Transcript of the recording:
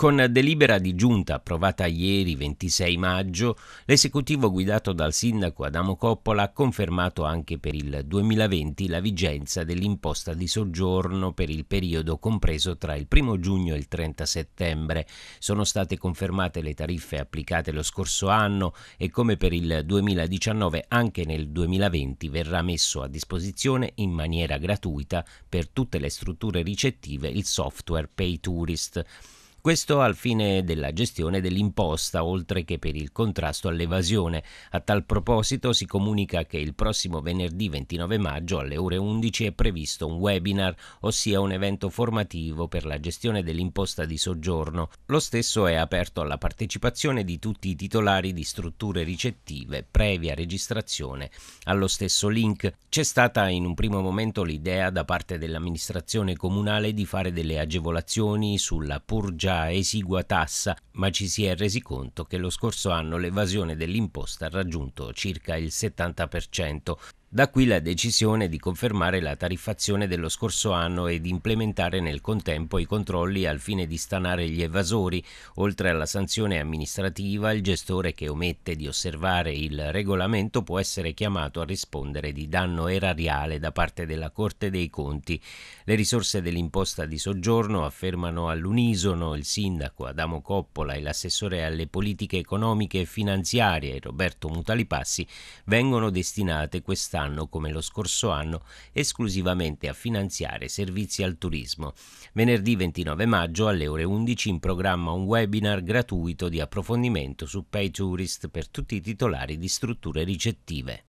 Con delibera di giunta approvata ieri 26 maggio, l'esecutivo guidato dal sindaco Adamo Coppola ha confermato anche per il 2020 la vigenza dell'imposta di soggiorno per il periodo compreso tra il 1 giugno e il 30 settembre. Sono state confermate le tariffe applicate lo scorso anno e come per il 2019 anche nel 2020 verrà messo a disposizione in maniera gratuita per tutte le strutture ricettive il software PayTourist. Questo al fine della gestione dell'imposta, oltre che per il contrasto all'evasione. A tal proposito si comunica che il prossimo venerdì 29 maggio alle ore 11 è previsto un webinar, ossia un evento formativo per la gestione dell'imposta di soggiorno. Lo stesso è aperto alla partecipazione di tutti i titolari di strutture ricettive previa registrazione allo stesso link. C'è stata in un primo momento l'idea da parte dell'amministrazione comunale di fare delle agevolazioni sulla purgia già esigua tassa, ma ci si è resi conto che lo scorso anno l'evasione dell'imposta ha raggiunto circa il 70%. Da qui la decisione di confermare la tariffazione dello scorso anno e di implementare nel contempo i controlli al fine di stanare gli evasori. Oltre alla sanzione amministrativa, il gestore che omette di osservare il regolamento può essere chiamato a rispondere di danno erariale da parte della Corte dei Conti. Le risorse dell'imposta di soggiorno affermano all'unisono il sindaco Adamo Coppola e l'assessore alle politiche economiche e finanziarie Roberto Mutalipassi vengono destinate quest'anno quest'anno, come lo scorso anno, esclusivamente a finanziare servizi al turismo. Venerdì 29 maggio alle ore 11 in programma un webinar gratuito di approfondimento su PayTourist per tutti i titolari di strutture ricettive.